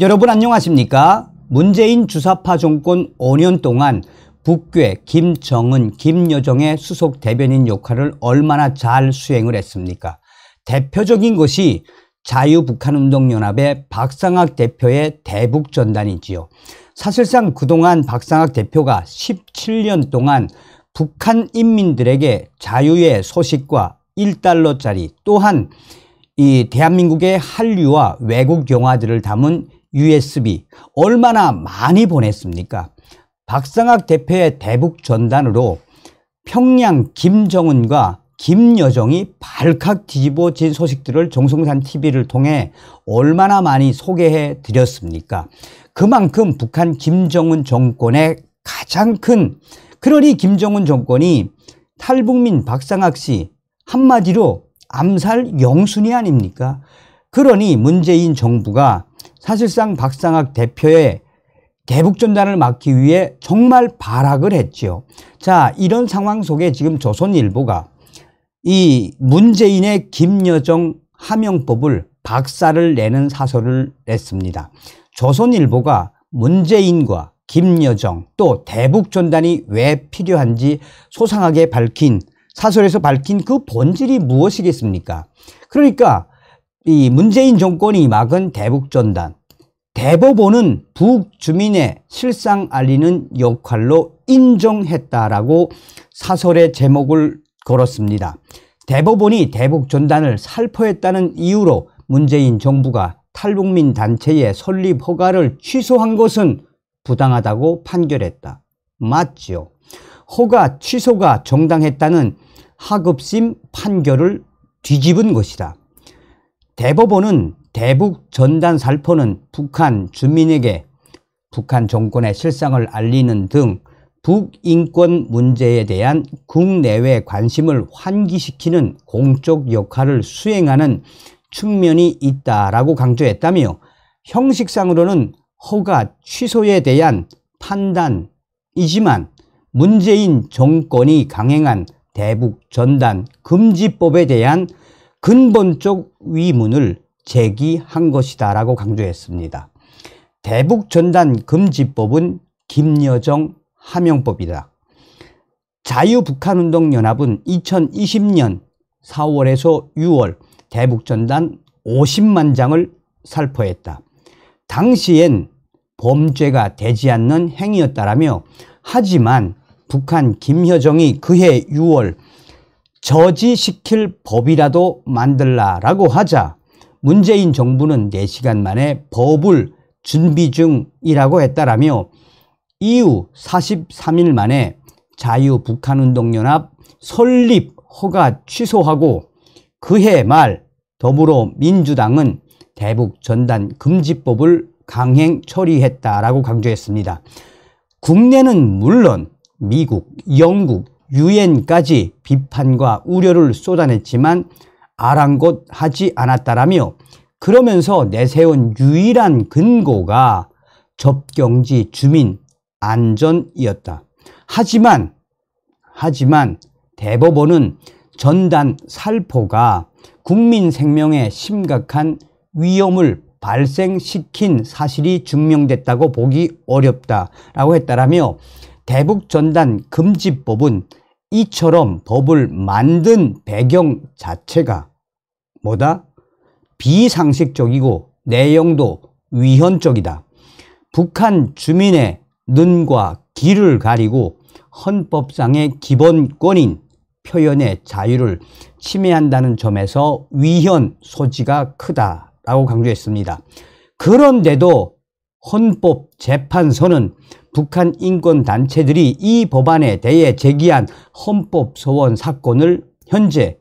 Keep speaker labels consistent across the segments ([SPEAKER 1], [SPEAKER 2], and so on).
[SPEAKER 1] 여러분 안녕하십니까? 문재인 주사파 정권 5년 동안 북괴 김정은, 김여정의 수석 대변인 역할을 얼마나 잘 수행을 했습니까? 대표적인 것이 자유북한운동연합의 박상학 대표의 대북전단이지요. 사실상 그동안 박상학 대표가 17년 동안 북한 인민들에게 자유의 소식과 1달러짜리 또한 이 대한민국의 한류와 외국 영화들을 담은 USB 얼마나 많이 보냈습니까? 박상학 대표의 대북 전단으로 평양 김정은과 김여정이 발칵 뒤집어진 소식들을 정성산 TV를 통해 얼마나 많이 소개해 드렸습니까? 그만큼 북한 김정은 정권의 가장 큰 그러니 김정은 정권이 탈북민 박상학 씨 한마디로 암살 영순이 아닙니까? 그러니 문재인 정부가 사실상 박상학 대표의 대북전단을 막기 위해 정말 발악을 했지요. 자, 이런 상황 속에 지금 조선일보가 이 문재인의 김여정 하명법을 박살을 내는 사설을 냈습니다. 조선일보가 문재인과 김여정 또 대북전단이 왜 필요한지 소상하게 밝힌 사설에서 밝힌 그 본질이 무엇이겠습니까? 그러니까 이 문재인 정권이 막은 대북전단, 대법원은 북 주민의 실상 알리는 역할로 인정했다라고 사설의 제목을 걸었습니다. 대법원이 대북 전단을 살포했다는 이유로 문재인 정부가 탈북민 단체의 설립 허가를 취소한 것은 부당하다고 판결했다. 맞지요. 허가 취소가 정당했다는 하급심 판결을 뒤집은 것이다. 대법원은 대북 전단 살포는 북한 주민에게 북한 정권의 실상을 알리는 등 북인권 문제에 대한 국내외 관심을 환기시키는 공적 역할을 수행하는 측면이 있다라고 강조했다며 형식상으로는 허가 취소에 대한 판단이지만 문재인 정권이 강행한 대북 전단 금지법에 대한 근본적 위문을 제기한 것이다라고 강조했습니다. 대북 전단 금지법은 김여정 하명법이다. 자유북한운동연합은 2020년 4월에서 6월 대북전단 50만 장을 살포했다. 당시엔 범죄가 되지 않는 행위였다라며 하지만 북한 김여정이 그해 6월 저지시킬 법이라도 만들라라고 하자 문재인 정부는 4시간 만에 법을 준비 중이라고 했다라며 이후 43일 만에 자유북한운동연합 설립 허가 취소하고 그해 말 더불어민주당은 대북 전단 금지법을 강행 처리했다라고 강조했습니다. 국내는 물론 미국, 영국, 유엔까지 비판과 우려를 쏟아냈지만 아랑곳하지 않았다라며 그러면서 내세운 유일한 근거가 접경지 주민 안전이었다. 하지만 하지만 대법원은 전단 살포가 국민 생명에 심각한 위험을 발생시킨 사실이 증명됐다고 보기 어렵다라고 했다라며 대북 전단 금지법은 이처럼 법을 만든 배경 자체가 뭐다? 비상식적이고 내용도 위헌적이다. 북한 주민의 눈과 귀를 가리고 헌법상의 기본권인 표현의 자유를 침해한다는 점에서 위헌 소지가 크다라고 강조했습니다. 그런데도 헌법재판소는 북한 인권단체들이 이 법안에 대해 제기한 헌법소원 사건을 현재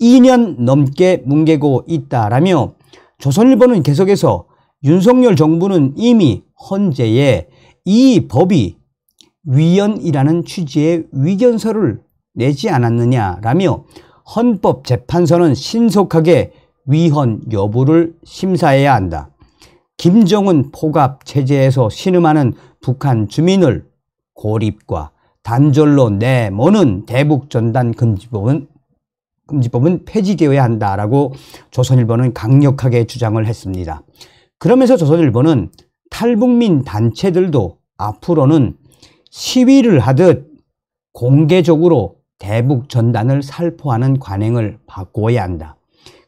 [SPEAKER 1] 2년 넘게 뭉개고 있다라며 조선일보는 계속해서 윤석열 정부는 이미 헌재에 이 법이 위헌이라는 취지의 위견서를 내지 않았느냐라며 헌법재판소는 신속하게 위헌 여부를 심사해야 한다. 김정은 포갑 체제에서 신음하는 북한 주민을 고립과 단절로 내모는 대북 전단 금지법은 금지법은 폐지되어야 한다라고 조선일보는 강력하게 주장을 했습니다. 그러면서 조선일보는 탈북민 단체들도 앞으로는 시위를 하듯 공개적으로 대북 전단을 살포하는 관행을 바꿔야 한다.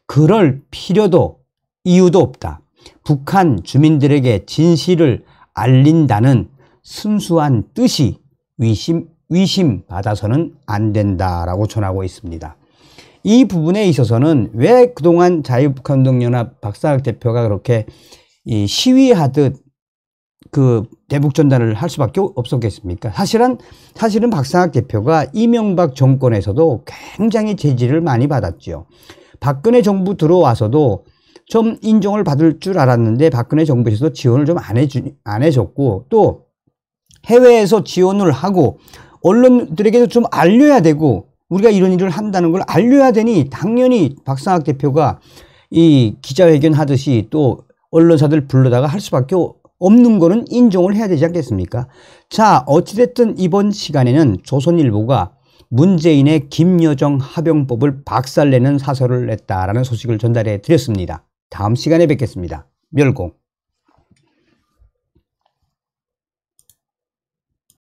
[SPEAKER 1] 그럴 필요도 이유도 없다. 북한 주민들에게 진실을 알린다는 순수한 뜻이 위심, 위심받아서는 안 된다라고 전하고 있습니다. 이 부분에 있어서는 왜 그동안 자유북한운동연합 박사학 대표가 그렇게 시위하듯 그 대북 전단을 할 수밖에 없었겠습니까? 사실은 사실은 박상학 대표가 이명박 정권에서도 굉장히 제지를 많이 받았지 박근혜 정부 들어와서도 좀 인정을 받을 줄 알았는데 박근혜 정부에서 도 지원을 좀 안 해주, 안 해줬고 또 해외에서 지원을 하고 언론들에게도 좀 알려야 되고 우리가 이런 일을 한다는 걸 알려야 되니 당연히 박상학 대표가 이 기자회견 하듯이 또 언론사들 불러다가 할 수밖에 없는 거는 인정을 해야 되지 않겠습니까? 자, 어찌됐든 이번 시간에는 조선일보가 문재인의 김여정 합병법을 박살내는 사설을 냈다라는 소식을 전달해 드렸습니다. 다음 시간에 뵙겠습니다. 멸공